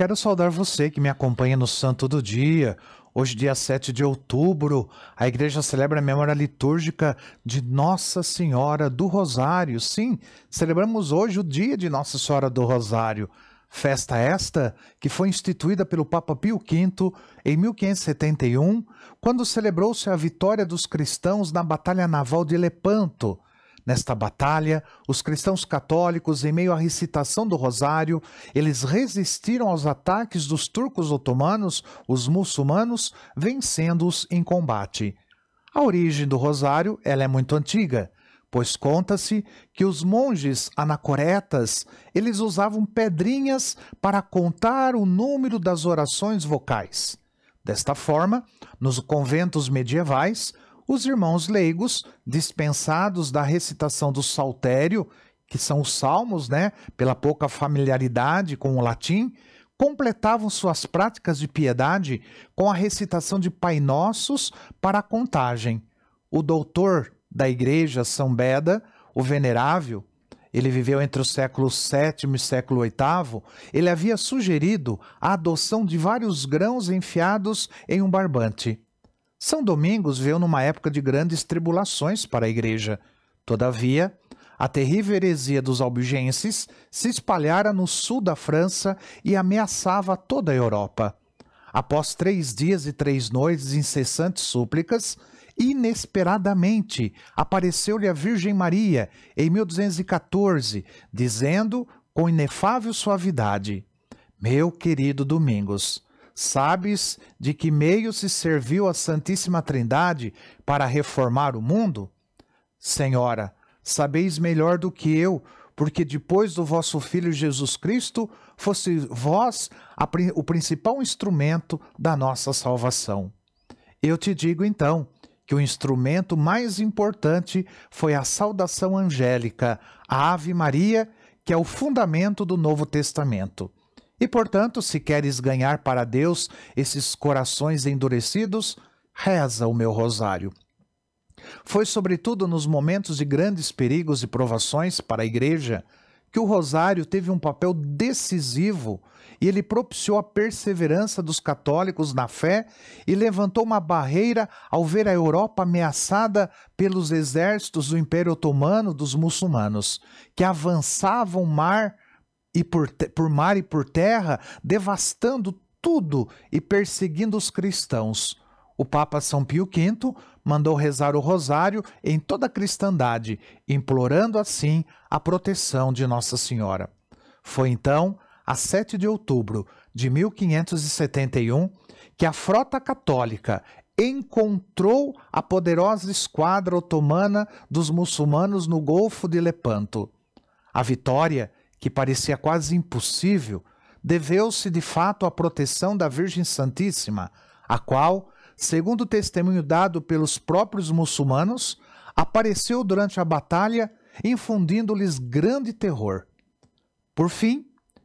Quero saudar você que me acompanha no Santo do Dia. Hoje, dia 7 de outubro, a igreja celebra a memória litúrgica de Nossa Senhora do Rosário. Sim, celebramos hoje o dia de Nossa Senhora do Rosário. Festa esta que foi instituída pelo Papa Pio V em 1571, quando celebrou-se a vitória dos cristãos na Batalha Naval de Lepanto Nesta batalha, os cristãos católicos, em meio à recitação do Rosário, eles resistiram aos ataques dos turcos otomanos, os muçulmanos, vencendo-os em combate. A origem do Rosário ela é muito antiga, pois conta-se que os monges anacoretas eles usavam pedrinhas para contar o número das orações vocais. Desta forma, nos conventos medievais, os irmãos leigos, dispensados da recitação do saltério, que são os salmos, né, pela pouca familiaridade com o latim, completavam suas práticas de piedade com a recitação de Pai Nossos para a contagem. O doutor da igreja, São Beda, o venerável, ele viveu entre o século VII e século VIII, ele havia sugerido a adoção de vários grãos enfiados em um barbante. São Domingos veio numa época de grandes tribulações para a igreja. Todavia, a terrível heresia dos albigenses se espalhara no sul da França e ameaçava toda a Europa. Após três dias e três noites de incessantes súplicas, inesperadamente apareceu-lhe a Virgem Maria em 1214, dizendo com inefável suavidade: Meu querido Domingos, Sabes de que meio se serviu a Santíssima Trindade para reformar o mundo? Senhora, sabeis melhor do que eu, porque depois do vosso Filho Jesus Cristo, fosse vós a, o principal instrumento da nossa salvação. Eu te digo então que o instrumento mais importante foi a saudação angélica, a Ave Maria, que é o fundamento do Novo Testamento. E, portanto, se queres ganhar para Deus esses corações endurecidos, reza o meu rosário. Foi sobretudo nos momentos de grandes perigos e provações para a igreja que o rosário teve um papel decisivo e ele propiciou a perseverança dos católicos na fé e levantou uma barreira ao ver a Europa ameaçada pelos exércitos do Império Otomano dos muçulmanos, que avançavam mar e por, por mar e por terra, devastando tudo e perseguindo os cristãos. O Papa São Pio V mandou rezar o rosário em toda a cristandade, implorando assim a proteção de Nossa Senhora. Foi então, a 7 de outubro de 1571, que a frota católica encontrou a poderosa esquadra otomana dos muçulmanos no Golfo de Lepanto. A vitória que parecia quase impossível, deveu-se de fato à proteção da Virgem Santíssima, a qual, segundo o testemunho dado pelos próprios muçulmanos, apareceu durante a batalha, infundindo-lhes grande terror. Por fim,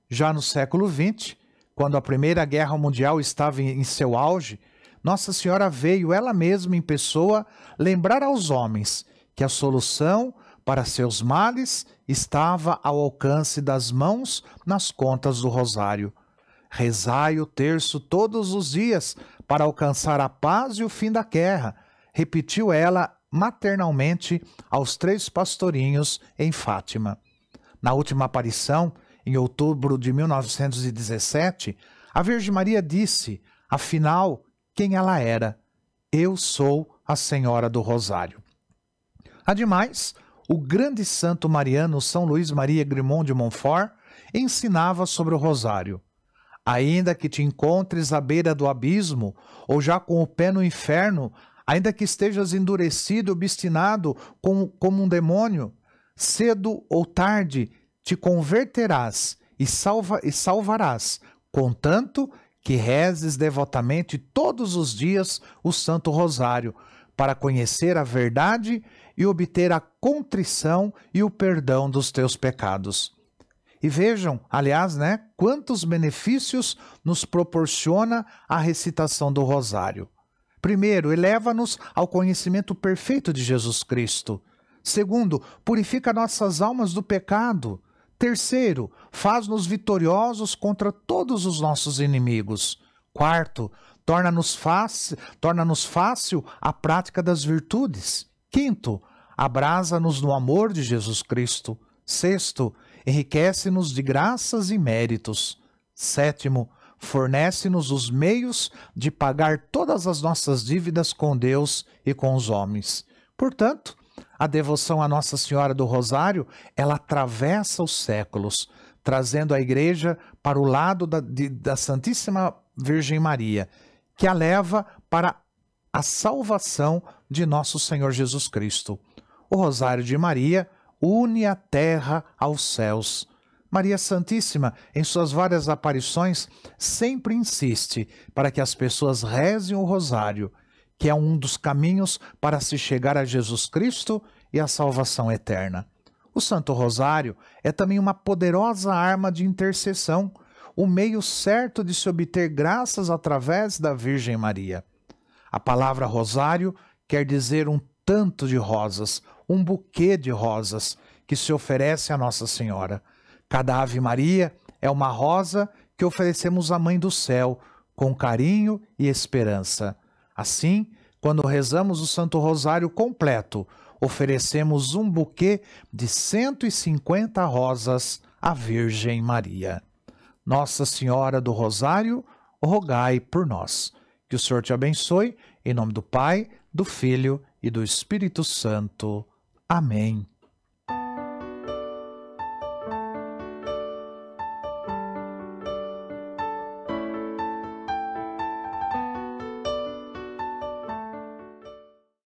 já no século XX, quando a Primeira Guerra Mundial estava em seu auge, Nossa Senhora veio ela mesma em pessoa lembrar aos homens que a solução para seus males estava ao alcance das mãos nas contas do rosário. Rezai o terço todos os dias para alcançar a paz e o fim da guerra, repetiu ela maternalmente aos três pastorinhos em Fátima. Na última aparição, em outubro de 1917, a Virgem Maria disse, afinal, quem ela era: Eu sou a Senhora do Rosário. Ademais, o grande santo mariano São Luís Maria Grimond de Montfort ensinava sobre o rosário. Ainda que te encontres à beira do abismo, ou já com o pé no inferno, ainda que estejas endurecido, obstinado como, como um demônio, cedo ou tarde te converterás e, salva, e salvarás, contanto que rezes devotamente todos os dias o Santo Rosário, para conhecer a verdade e obter a contrição e o perdão dos teus pecados. E vejam, aliás, né, quantos benefícios nos proporciona a recitação do rosário. Primeiro, eleva-nos ao conhecimento perfeito de Jesus Cristo. Segundo, purifica nossas almas do pecado. Terceiro, faz-nos vitoriosos contra todos os nossos inimigos. Quarto, torna-nos fácil, torna fácil a prática das virtudes. Quinto, abraça nos no amor de Jesus Cristo. Sexto, enriquece-nos de graças e méritos. Sétimo, fornece-nos os meios de pagar todas as nossas dívidas com Deus e com os homens. Portanto, a devoção à Nossa Senhora do Rosário, ela atravessa os séculos, trazendo a igreja para o lado da, de, da Santíssima Virgem Maria, que a leva para a salvação de nosso Senhor Jesus Cristo. O Rosário de Maria une a terra aos céus. Maria Santíssima, em suas várias aparições, sempre insiste para que as pessoas rezem o Rosário, que é um dos caminhos para se chegar a Jesus Cristo e à salvação eterna. O Santo Rosário é também uma poderosa arma de intercessão, o meio certo de se obter graças através da Virgem Maria. A palavra rosário quer dizer um tanto de rosas, um buquê de rosas que se oferece a Nossa Senhora. Cada Ave Maria é uma rosa que oferecemos à Mãe do Céu, com carinho e esperança. Assim, quando rezamos o Santo Rosário completo, oferecemos um buquê de 150 rosas à Virgem Maria. Nossa Senhora do Rosário, rogai por nós. Que o Senhor te abençoe, em nome do Pai do Filho e do Espírito Santo. Amém.